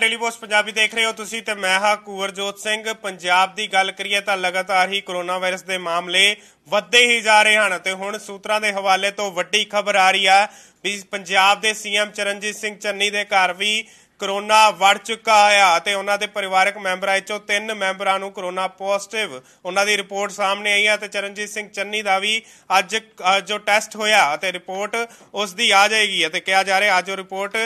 daily post Punjabi ਦੇਖ ਰਹੇ ਹੋ ਤੁਸੀਂ ਤੇ ਮੈਂ ਹਾਂ ਕੁਵਰਜੋਤ ਸਿੰਘ ਪੰਜਾਬ ਦੀ ਗੱਲ ਕਰੀਏ ਤਾਂ ਲਗਾਤਾਰ ਹੀ ਕੋਰੋਨਾ ਵਾਇਰਸ ਦੇ ਮਾਮਲੇ ਵੱਧਦੇ ਹੀ ਜਾ ਰਹੇ ਹਨ ਤੇ ਹੁਣ ਸੂਤਰਾਂ ਦੇ ਹਵਾਲੇ ਤੋਂ ਵੱਡੀ ਖਬਰ ਆ ਰਹੀ ਆ ਵੀ ਪੰਜਾਬ ਦੇ ਸੀਐਮ ਚਰਨਜੀਤ ਸਿੰਘ ਚੰਨੀ ਦੇ ਘਰ ਵੀ ਕਰੋਨਾ ਵੜ ਚੁੱਕਾ ਆ ਤੇ ਉਹਨਾਂ ਦੇ ਪਰਿਵਾਰਕ ਮੈਂਬਰਾਂ ਵਿੱਚੋਂ ਤਿੰਨ ਮੈਂਬਰਾਂ ਨੂੰ ਕਰੋਨਾ ਪੋਜ਼ਿਟਿਵ ਉਹਨਾਂ ਦੀ ਰਿਪੋਰਟ ਸਾਹਮਣੇ ਆਈ ਹੈ ਤੇ ਚਰਨਜੀਤ ਸਿੰਘ ਚੰਨੀ ਦਾ ਵੀ ਅੱਜ ਜੋ ਟੈਸਟ ਹੋਇਆ ਤੇ ਰਿਪੋਰਟ ਉਸ ਦੀ ਆ ਜਾਏਗੀ ਤੇ ਕਿਹਾ ਜਾ ਰਿਹਾ ਅੱਜ ਉਹ ਰਿਪੋਰਟ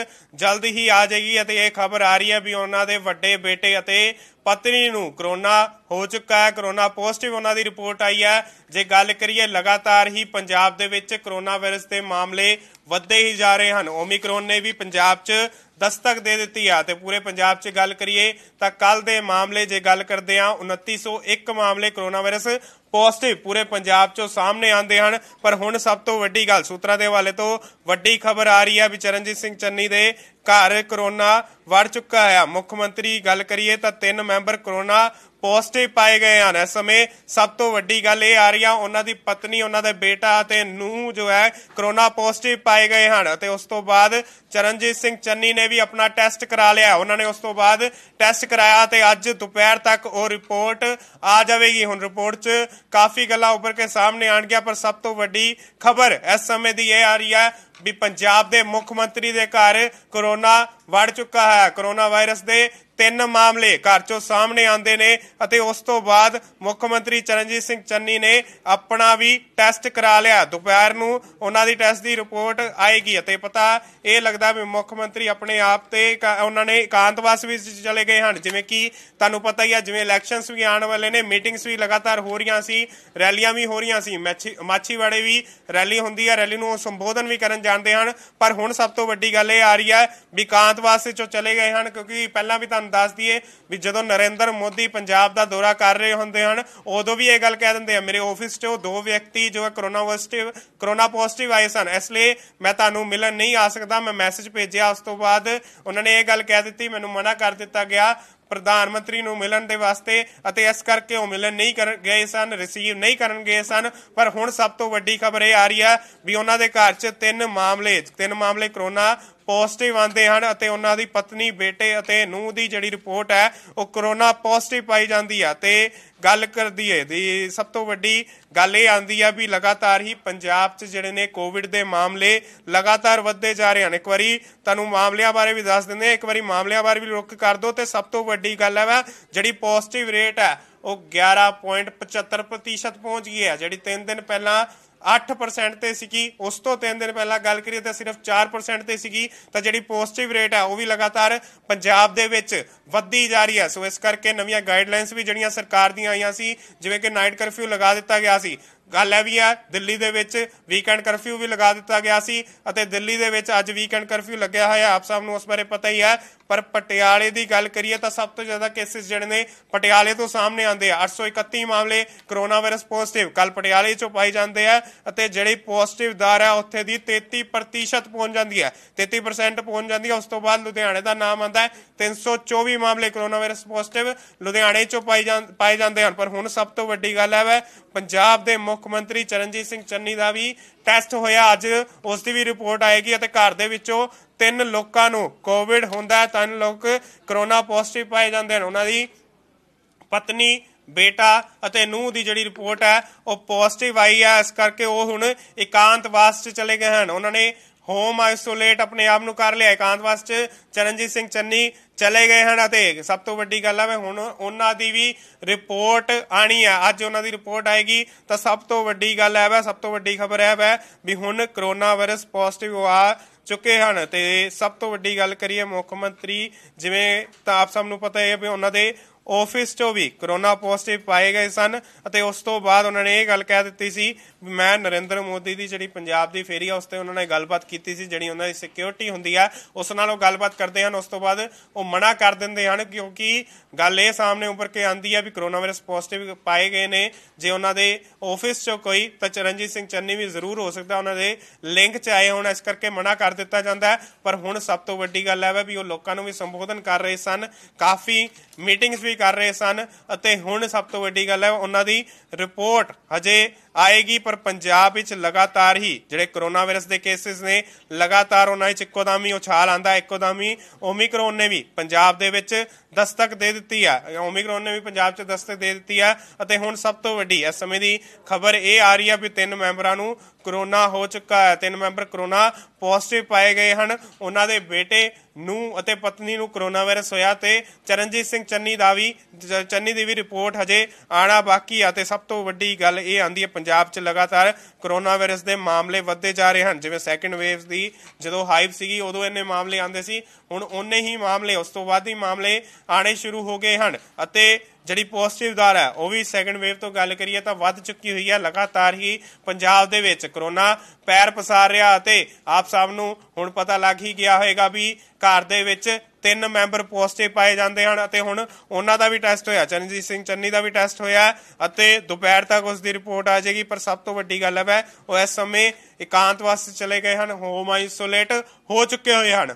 ਜਲਦ ਹੀ ਆ ਜਾਏਗੀ ਤੇ ਇਹ ਖਬਰ ਆ ਰਹੀ ਹੈ ਵੀ ਉਹਨਾਂ ਦੇ ਵੱਡੇ ਬੇਟੇ ਅਤੇ ਪਤਨੀ ਨੂੰ ਕਰੋਨਾ ਹੋ ਚੁੱਕਾ ਹੈ ਕਰੋਨਾ ਪੋਜ਼ਿਟਿਵ ਉਹਨਾਂ ਦੀ ਰਿਪੋਰਟ ਆਈ ਹੈ ਜੇ ਗੱਲ ਕਰੀਏ ਲਗਾਤਾਰ ਹੀ ਪੰਜਾਬ ਦੇ ਵਿੱਚ ਕਰੋਨਾ ਵਾਇਰਸ ਦੇ ਮਾਮਲੇ ਵੱਧਦੇ ਹੀ ਜਾ ਰਹੇ ਹਨ ਓਮਿਕਰੋਨ ਨੇ ਵੀ ਪੰਜਾਬ 'ਚ ਦਸਤਕ ਦੇ ਦਿੱਤੀ ਆ ਤੇ ਪੂਰੇ ਪੰਜਾਬ 'ਚ ਗੱਲ ਕਰੀਏ ਤਾਂ ਕੱਲ ਦੇ ਮਾਮਲੇ ਜੇ ਗੱਲ ਕਰਦੇ ਆ 2901 ਮਾਮਲੇ ਕਰੋਨਾ ਵਾਇਰਸ ਪੋਜ਼ਿਟਿਵ ਪੂਰੇ ਪੰਜਾਬ ਚੋਂ ਸਾਹਮਣੇ ਆਉਂਦੇ ਹਨ ਪਰ ਹੁਣ ਸਭ ਤੋਂ ਵੱਡੀ ਗੱਲ ਸੂਤਰਾ ਦੇ ਹਵਾਲੇ ਤੋਂ ਵੱਡੀ ਖਬਰ ਆ ਰਹੀ ਆ ਵੀ ਚਰਨਜੀਤ ਸਿੰਘ ਚੰਨੀ ਦੇ ਘਰ ਕਰੋਨਾ ਵੜ ਚੁੱਕਾ ਹੈ ਮੁੱਖ ਮੰਤਰੀ ਗੱਲ ਕਰੀਏ ਤਾਂ ਤਿੰਨ ਮੈਂਬਰ ਕਰੋਨਾ ਪੋਜ਼ਿਟਿਵ ਪਾਏ ਗਏ ਹਨ ਇਸ ਸਮੇਂ ਸਭ ਤੋਂ ਵੱਡੀ ਗੱਲ ਇਹ ਆ ਰਹੀ ਆ ਉਹਨਾਂ ਦੀ ਪਤਨੀ ਉਹਨਾਂ ਦੇ ਬੇਟਾ ਤੇ ਨੂੰਹ ਜੋ ਹੈ ਕਰੋਨਾ ਪੋਜ਼ਿਟਿਵ ਪਾਏ ਗਏ ਹਨ ਤੇ ਉਸ ਤੋਂ ਬਾਅਦ ਚਰਨਜੀਤ ਸਿੰਘ ਚੰਨੀ ਨੇ ਵੀ ਆਪਣਾ ਟੈਸਟ ਕਰਾ ਲਿਆ ਉਹਨਾਂ ਨੇ ਉਸ ਤੋਂ ਬਾਅਦ ਟੈਸਟ ਕਰਾਇਆ ਤੇ ਅੱਜ ਦੁਪਹਿਰ ਤੱਕ ਉਹ ਰਿਪੋਰਟ ਆ ਜਾਵੇਗੀ ਹੁਣ ਰਿਪੋਰਟ 'ਚ ਕਾਫੀ ਗੱਲਾਂ ਉੱਪਰ ਕੇ ਸਾਹਮਣੇ ਆਣ ਗਿਆ ਪਰ ਸਭ ਤੋਂ ਵੱਡੀ ਖਬਰ ਇਸ ਸਮੇਂ ਦੀ ਇਹ ਆ ਰਹੀ ਹੈ ਵੀ ਪੰਜਾਬ ਦੇ ਮੁੱਖ ਮੰਤਰੀ ਦੇ ਘਰ ਕਰੋਨਾ ਵੜ ਚੁੱਕਾ ਹੈ ਕਰੋਨਾ ਵਾਇਰਸ ਦੇ ਤਿੰਨ ਮਾਮਲੇ ਘਰ ਚੋਂ ਸਾਹਮਣੇ ਆਉਂਦੇ ਨੇ ਅਤੇ ਉਸ ਤੋਂ ਬਾਅਦ ਮੁੱਖ ਮੰਤਰੀ ਚਰਨਜੀਤ ਸਿੰਘ ਚੰਨੀ ਨੇ ਆਪਣਾ ਵੀ ਟੈਸਟ ਕਰਾ ਲਿਆ ਦੁਪਹਿਰ ਨੂੰ ਉਹਨਾਂ ਦੀ ਟੈਸਟ ਦੀ ਰਿਪੋਰਟ ਆਏਗੀ ਅਤੇ ਪਤਾ ਇਹ ਲੱਗਦਾ ਵੀ ਮੁੱਖ ਮੰਤਰੀ ਆਪਣੇ ਆਪ ਤੇ ਉਹਨਾਂ ਨੇ ਇਕਾਂਤਵਾਸ ਵਿੱਚ ਚਲੇ ਗਏ ਹਨ ਜਿਵੇਂ ਕਿ ਤੁਹਾਨੂੰ ਪਤਾ ਹੀ ਆ ਜਿਵੇਂ ਇਲੈਕਸ਼ਨਸ ਵੀ ਆਉਣ ਵਾਲੇ ਨੇ ਮੀਟਿੰਗਸ ਵੀ ਲਗਾਤਾਰ ਹੋ ਰਹੀਆਂ ਸੀ ਰੈਲੀਆਂ ਵੀ ਹੋ ਰਹੀਆਂ ਸੀ ਮਾਛੀਵਾੜੇ ਵੀ ਰੈਲੀ ਹੁੰਦੀ ਆ ਰੈਲੀ ਨੂੰ ਸੰਬੋਧਨ ਵੀ ਕਰਨ ਜਾਂਦੇ ਹਨ ਪਰ ਹੁਣ ਸਭ ਤੋਂ ਵੱਡੀ ਗੱਲ ਇਹ ਆ ਰਹੀ ਹੈ ਵੀ ਇਕਾਂਤਵਾਸ ਵਿੱਚੋਂ ਚਲੇ ਗਏ ਹਨ ਕਿਉਂਕਿ ਪਹਿਲਾਂ ਵੀ ਤੁਹਾਨੂੰ ਦੱਸ ਦਈਏ ਵੀ ਜਦੋਂ ਨਰਿੰਦਰ ਮੋਦੀ ਪੰਜਾਬ ਦਾ ਦੌਰਾ ਕਰ ਰਹੇ ਹੁੰਦੇ ਹਨ ਉਦੋਂ ਵੀ ਇਹ ਗੱਲ ਕਹਿ ਦਿੰਦੇ ਆ ਮੇਰੇ ਆਫਿਸ 'ਚ ਉਹ ਦੋ ਵਿਅਕਤੀ ਜੋ ਕਰੋਨਾ ਪੋਜ਼ਿਟਿਵ ਕਰੋਨਾ ਪੋਜ਼ਿਟਿਵ ਆਏ ਸਨ ਇਸ ਲਈ ਮੈਂ ਤੁਹਾਨੂੰ ਮਿਲਣ ਨਹੀਂ ਆ ਸਕਦਾ ਮੈਂ ਮੈਸੇਜ ਭੇਜਿਆ ਉਸ ਤੋਂ ਬਾਅਦ ਉਹਨਾਂ ਨੇ ਇਹ ਗੱਲ ਕਹਿ ਦਿੱਤੀ ਮੈਨੂੰ ਮਨਾ ਕਰ ਦਿੱਤਾ ਗਿਆ ਪ੍ਰਧਾਨ ਮੰਤਰੀ ਨੂੰ ਮਿਲਣ ਦੇ ਵਾਸਤੇ ਅਤੇ ਇਸ ਕਰਕੇ ਉਹ ਮਿਲਣ ਨਹੀਂ ਕਰ ਗਏ ਸਨ ਰਿਸੀਵ ਨਹੀਂ ਕਰਨ ਗਏ ਸਨ ਪਰ ਹੁਣ ਸਭ ਤੋਂ ਵੱਡੀ ਖਬਰ ਇਹ ਆ ਰਹੀ ਹੈ ਵੀ ਉਹਨਾਂ ਦੇ ਘਰ 'ਚ ਤਿੰਨ ਮਾਮਲੇ ਤਿੰਨ ਮਾਮਲੇ ਕਰੋਨਾ ਪੋਜ਼ਿਟਿਵ ਆਉਂਦੇ ਹਨ ਅਤੇ ਉਹਨਾਂ ਦੀ ਪਤਨੀ ਬੇਟੇ ਅਤੇ ਨੂੰਹ ਦੀ ਜਿਹੜੀ ਰਿਪੋਰਟ ਹੈ ਉਹ ਕਰੋਨਾ ਪੋਜ਼ਿਟਿਵ ਪਾਈ ਜਾਂਦੀ ਆ ਤੇ ਗੱਲ ਕਰਦੀ ਹੈ ਦੀ ਸਭ ਤੋਂ ਵੱਡੀ ਗੱਲ ਇਹ ਆਂਦੀ ਆ ਵੀ ਲਗਾਤਾਰ ਹੀ ਪੰਜਾਬ 'ਚ ਜਿਹੜੇ ਨੇ ਕੋਵਿਡ ਦੇ ਮਾਮਲੇ ਲਗਾਤਾਰ ਵੱਧਦੇ ਜਾ ਰਹੇ ਹਨ ਇੱਕ ਵਾਰੀ ਤੁਹਾਨੂੰ ਮਾਮਲਿਆਂ ਬਾਰੇ ਵੀ ਦੱਸ ਦਿੰਦੇ ਆ ਇੱਕ ਵਾਰੀ ਮਾਮਲਿਆਂ ਬਾਰੇ ਵੀ ਰੁਕ ਕਰ ਦੋ ਤੇ ਸਭ ਤੋਂ ਵੱਡੀ ਗੱਲ ਹੈ ਵਾ ਜਿਹੜੀ ਪੋਜ਼ਿਟਿਵ ਰੇਟ ਹੈ ਉਹ 11.75% ਪਹੁੰਚ ਗਈ ਹੈ ਜਿਹੜੀ 3 ਦਿਨ ਪਹਿਲਾਂ 8% ਤੇ ਸੀਗੀ ਉਸ ਤੋਂ 3 ਦਿਨ ਪਹਿਲਾਂ ਗੱਲ ਕਰੀਏ ਤਾਂ ਸਿਰਫ 4% ਤੇ ਸੀਗੀ ਤਾਂ ਜਿਹੜੀ ਪੋਜ਼ਿਟਿਵ ਰੇਟ ਹੈ ਉਹ ਵੀ ਲਗਾਤਾਰ ਪੰਜਾਬ ਦੇ ਵਿੱਚ ਵੱਧਦੀ ਜਾ ਰਹੀ ਹੈ ਸੋ ਇਸ ਕਰਕੇ ਨਵੀਆਂ ਗਾਈਡਲਾਈਨਸ ਵੀ ਜਿਹੜੀਆਂ ਸਰਕਾਰ ਦੀਆਂ ਆਈਆਂ ਸੀ ਜਿਵੇਂ ਕਿ ਨਾਈਟ ਕਰਫਿਊ ਲਗਾ ਦਿੱਤਾ ਗਿਆ ਸੀ ਗੱਲ ਇਹ ਵੀ ਆ ਦਿੱਲੀ ਦੇ ਵਿੱਚ ਵੀਕਐਂਡ ਕਰਫਿਊ ਵੀ ਲਗਾ ਦਿੱਤਾ ਗਿਆ ਸੀ ਅਤੇ ਦਿੱਲੀ ਦੇ ਵਿੱਚ ਅੱਜ ਵੀਕਐਂਡ ਕਰਫਿਊ ਲੱਗਿਆ ਹੋਇਆ ਆਪ ਸਭ ਨੂੰ ਉਸ ਬਾਰੇ ਪਤਾ ਹੀ ਹੈ ਪਰ ਪਟਿਆਲੇ ਦੀ ਗੱਲ ਕਰੀਏ ਤਾਂ ਸਭ ਤੋਂ ਜ਼ਿਆਦਾ ਕੇਸਿਸ ਜਿਹੜੇ ਨੇ ਪਟਿਆਲੇ ਤੋਂ ਸਾਹਮਣੇ ਆਉਂਦੇ ਆ 831 ਮਾਮਲੇ ਕਰੋਨਾ ਵਾਇਰਸ ਪੋਜ਼ਿਟਿਵ ਕੱਲ ਪਟਿਆਲੇ ਚੋਂ ਪਾਈ ਜਾਂਦੇ ਆ ਅਤੇ ਜਿਹੜੀ ਪੋਜ਼ਿਟਿਵ ਦਾਰ ਆ ਉੱਥੇ ਦੀ 33% ਪਹੁੰਚ ਜਾਂਦੀ ਹੈ 33% ਪਹੁੰਚ ਜਾਂਦੀ ਹੈ ਉਸ ਤੋਂ ਬਾਅਦ ਲੁਧਿਆਣੇ ਦਾ ਨਾਮ ਆਉਂਦਾ ਹੈ 324 ਮਾਮਲੇ ਕਰੋਨਾ ਵਾਇਰਸ ਪੋਜ਼ਿਟਿਵ ਲੁਧਿਆਣੇ ਚੋਂ ਪਾਈ ਜਾਂਦੇ ਹਨ ਪਰ ਹੁਣ ਸਭ ਤੋਂ ਵੱਡੀ ਗੱਲ ਹੈ ਪੰਜਾਬ ਦੇ ਮੁੱਖ ਮੁੱਖ ਮੰਤਰੀ ਚਰਨਜੀਤ ਸਿੰਘ ਚੰਨੀ ਦਾ ਵੀ ਟੈਸਟ ਹੋਇਆ ਅੱਜ ਉਸ ਦੀ ਵੀ ਰਿਪੋਰਟ ਆਏਗੀ ਅਤੇ ਘਰ ਦੇ ਵਿੱਚੋਂ ਤਿੰਨ ਲੋਕਾਂ ਨੂੰ ਕੋਵਿਡ ਹੁੰਦਾ ਹੈ ਤਿੰਨ ਲੋਕ ਕਰੋਨਾ ਪੋਜ਼ਿਟਿਵ ਪਾਏ ਜਾਂਦੇ ਹਨ ਉਹਨਾਂ ਦੀ ਪਤਨੀ ਬੇਟਾ ਅਤੇ ਨੂੰਹ ਦੀ ਜਿਹੜੀ ਰਿਪੋਰਟ ਹੈ ਉਹ ਪੋਜ਼ਿਟਿਵ ਆਈ ਹੈ ਇਸ ਕਰਕੇ ਉਹ ਹੁਣ ਇਕਾਂਤਵਾਸ 'ਚ ਚਲੇ ਗਏ ਹਨ ਉਹਨਾਂ ਨੇ ਹੋਮ ਆਈਸੋਲੇਟ ਆਪਣੇ ਆਪ ਨੂੰ ਕਰ ਲਿਆ ਇਕਾਂਤਵਾਸ ਚ ਚਰਨਜੀਤ ਸਿੰਘ ਚੰਨੀ ਚਲੇ ਗਏ ਹਨ ਅਤੇ ਸਭ ਤੋਂ ਵੱਡੀ ਗੱਲ ਹੈ ਮੈਂ ਹੁਣ ਉਹਨਾਂ ਦੀ ਵੀ ਰਿਪੋਰਟ ਆਣੀ ਹੈ ਅੱਜ ਉਹਨਾਂ ਦੀ ਰਿਪੋਰਟ ਆਏਗੀ ਤਾਂ ਸਭ ਤੋਂ ਵੱਡੀ ਗੱਲ ਹੈ ਵਾ ਸਭ ਤੋਂ ਵੱਡੀ ਖਬਰ ਹੈ ਵਾ ਵੀ ਹੁਣ ਕਰੋਨਾ ਵਾਇਰਸ ਪੋਜ਼ਿਟਿਵ ਆ ਚੁੱਕੇ ਹਨ ਤੇ ਸਭ ਤੋਂ ਵੱਡੀ ਗੱਲ ਕਰੀਏ ਮੁੱਖ ਮੰਤਰੀ ਜਿਵੇਂ ਤਾਂ ਆਪ ਸਭ ਨੂੰ ਪਤਾ ਹੈ ਵੀ ਉਹਨਾਂ ਦੇ ਆਫਿਸ ਤੋਂ ਵੀ ਕਰੋਨਾ ਪੋਜ਼ਿਟਿਵ ਪਾਏ ਗਏ ਸਨ ਅਤੇ ਉਸ ਤੋਂ ਬਾਅਦ ਉਹਨਾਂ ਨੇ ਇਹ ਗੱਲ ਕਹਿ ਦਿੱਤੀ ਸੀ ਮੈਂ ਨਰਿੰਦਰ ਮੋਦੀ ਦੀ ਜਿਹੜੀ ਪੰਜਾਬ ਦੀ ਫੇਰੀ ਆ ਉਸ ਤੇ ਉਹਨਾਂ ਨੇ ਗੱਲਬਾਤ ਕੀਤੀ ਸੀ ਜਿਹੜੀ ਉਹਨਾਂ ਦੀ ਸਿਕਿਉਰਿਟੀ ਹੁੰਦੀ ਆ ਉਸ ਨਾਲ ਉਹ ਗੱਲਬਾਤ ਕਰਦੇ ਹਨ ਉਸ ਤੋਂ ਬਾਅਦ ਉਹ ਮਨਾ ਕਰ ਦਿੰਦੇ ਹਨ ਕਿਉਂਕਿ ਗੱਲ ਇਹ ਸਾਹਮਣੇ ਉੱਪਰ ਕੇ ਆਂਦੀ ਆ ਵੀ ਕਰੋਨਾ ਵਾਇਰਸ ਪੋਜ਼ਿਟਿਵ ਪਾਏ ਗਏ ਨੇ ਜੇ ਉਹਨਾਂ ਦੇ ਆਫਿਸ 'ਚੋਂ ਕੋਈ ਤਾਂ ਚਰਨਜੀਤ ਸਿੰਘ ਚੰਨੀ ਵੀ ਜ਼ਰੂਰ ਹੋ ਸਕਦਾ ਉਹਨਾਂ ਦੇ ਲਿੰਕ 'ਚ ਆਏ ਹੋਣ ਇਸ ਕਰਕੇ ਮਨਾ ਕਰ ਦਿੱਤਾ ਜਾਂਦਾ ਪਰ ਹੁਣ ਸਭ ਤੋਂ ਵੱਡੀ ਗੱਲ ਹੈ ਵੀ ਉਹ ਲੋਕਾਂ ਨੂੰ ਵੀ ਸੰਬੋਧਨ ਕਰ ਰਹੇ ਸਨ ਕਾਫੀ ਮੀਟਿੰਗਸ ਵੀ ਵੀ ਕਰ ਰਹੇ ਸਨ ਅਤੇ ਹੁਣ ਸਭ ਤੋਂ ਵੱਡੀ ਗੱਲ ਹੈ ਉਹਨਾਂ ਦੀ ਰਿਪੋਰਟ ਹਜੇ ਆਏਗੀ ਪਰ ਪੰਜਾਬ ਵਿੱਚ ਲਗਾਤਾਰ ਹੀ ਜਿਹੜੇ ਕਰੋਨਾ ਵਾਇਰਸ ਦੇ ਕੇਸਿਸ ਨੇ ਲਗਾਤਾਰ ਉਹਨਾਂ ਵਿੱਚ ਇੱਕੋਦਮ ਹੀ ਉਛਾਲ ਆਂਦਾ ਇੱਕੋਦਮ ਹੀ ਓਮਿਕਰੋਨ ਨੇ ਵੀ ਪੰਜਾਬ ਦੇ ਵਿੱਚ ਦਸਤਕ ਦੇ ਦਿੱਤੀ ਆ ਓਮਿਕਰੋਨ ਨੇ ਵੀ ਪੰਜਾਬ 'ਚ ਦਸਤਕ ਦੇ ਦਿੱਤੀ ਆ ਅਤੇ ਹੁਣ ਸਭ ਤੋਂ ਵੱਡੀ ਇਸ ਸਮੇਂ ਦੀ ਖਬਰ ਇਹ ਆ ਰਹੀ ਆ ਵੀ ਤਿੰਨ ਮੈਂਬਰਾਂ ਨੂੰ ਕਰੋਨਾ ਹੋ ਚੁੱਕਾ ਹੈ ਤਿੰਨ ਮੈਂਬਰ ਕਰੋਨਾ ਪੋਜ਼ਿਟਿਵ ਪਾਏ ਗਏ ਹਨ ਉਹਨਾਂ ਦੇ ਬੇਟੇ ਨੂੰ ਅਤੇ ਪਤਨੀ ਨੂੰ ਕਰੋਨਾ ਵਾਇਰਸ ਹੋਇਆ ਤੇ ਚਰਨਜੀਤ ਸਿੰਘ ਚੰਨੀ ਦਾ ਵੀ ਚੰਨੀ ਦੀ ਵੀ ਰਿਪੋਰਟ ਹਜੇ ਆਣਾ ਬਾਕੀ ਆ ਤੇ ਸਭ ਤੋਂ ਵੱਡੀ ਗੱਲ ਇਹ ਆਂਦੀ ਹੈ ਪੰਜਾਬ 'ਚ ਲਗਾਤਾਰ ਕਰੋਨਾ ਵਾਇਰਸ ਦੇ ਮਾਮਲੇ ਵੱਧਦੇ ਜਾ ਰਹੇ ਹਨ ਜਿਵੇਂ ਸੈਕੰਡ ਵੇਵ ਦੀ ਜਦੋਂ ਹਾਈਪ ਸੀਗੀ ਉਦੋਂ ਇੰਨੇ ਮਾਮਲੇ ਆਉਂਦੇ ਸੀ ਹੁਣ ਉਨੇ ਹੀ ਮਾਮਲੇ ਉਸ ਤੋਂ ਵੱਧ ਹੀ ਮਾਮਲੇ ਆਣੇ ਸ਼ੁਰੂ ਹੋ ਗਏ ਹਨ ਅਤੇ ਜਿਹੜੀ ਪੋਜ਼ਿਟਿਵ ਦਰ ਹੈ ਉਹ ਵੀ ਸੈਕੰਡ ਵੇਵ ਤੋਂ ਗੱਲ ਕਰੀਏ ਤਾਂ ਵੱਧ ਚੁੱਕੀ ਹੋਈ ਹੈ ਲਗਾਤਾਰ ਹੀ ਪੰਜਾਬ ਦੇ ਵਿੱਚ ਕਰੋਨਾ ਪੈਰ ਪਸਾਰ ਰਿਹਾ ਅਤੇ ਆਪ ਸਭ ਨੂੰ ਹੁਣ ਪਤਾ ਲੱਗ ਹੀ ਗਿਆ ਹੋਵੇਗਾ ਵੀ ਘਰ ਦੇ ਵਿੱਚ ਤਿੰਨ ਮੈਂਬਰ ਪੋਸਟੇ ਪਾਏ ਜਾਂਦੇ ਹਨ ਅਤੇ ਹੁਣ ਉਹਨਾਂ ਦਾ ਵੀ ਟੈਸਟ ਹੋਇਆ ਚਰਨਜੀਤ ਸਿੰਘ ਚੰਨੀ ਦਾ ਵੀ ਟੈਸਟ ਹੋਇਆ ਅਤੇ ਦੁਪਹਿਰ ਤੱਕ ਉਸ ਦੀ ਰਿਪੋਰਟ ਆ ਜਾਏਗੀ ਪਰ ਸਭ ਤੋਂ ਵੱਡੀ ਗੱਲ ਹੈ ਉਹ ਇਸ ਸਮੇਂ ਇਕਾਂਤਵਾਸ ਚਲੇ ਗਏ ਹਨ ਹੋਮ ਆਈਸੋਲੇਟ ਹੋ ਚੁੱਕੇ ਹੋਏ ਹਨ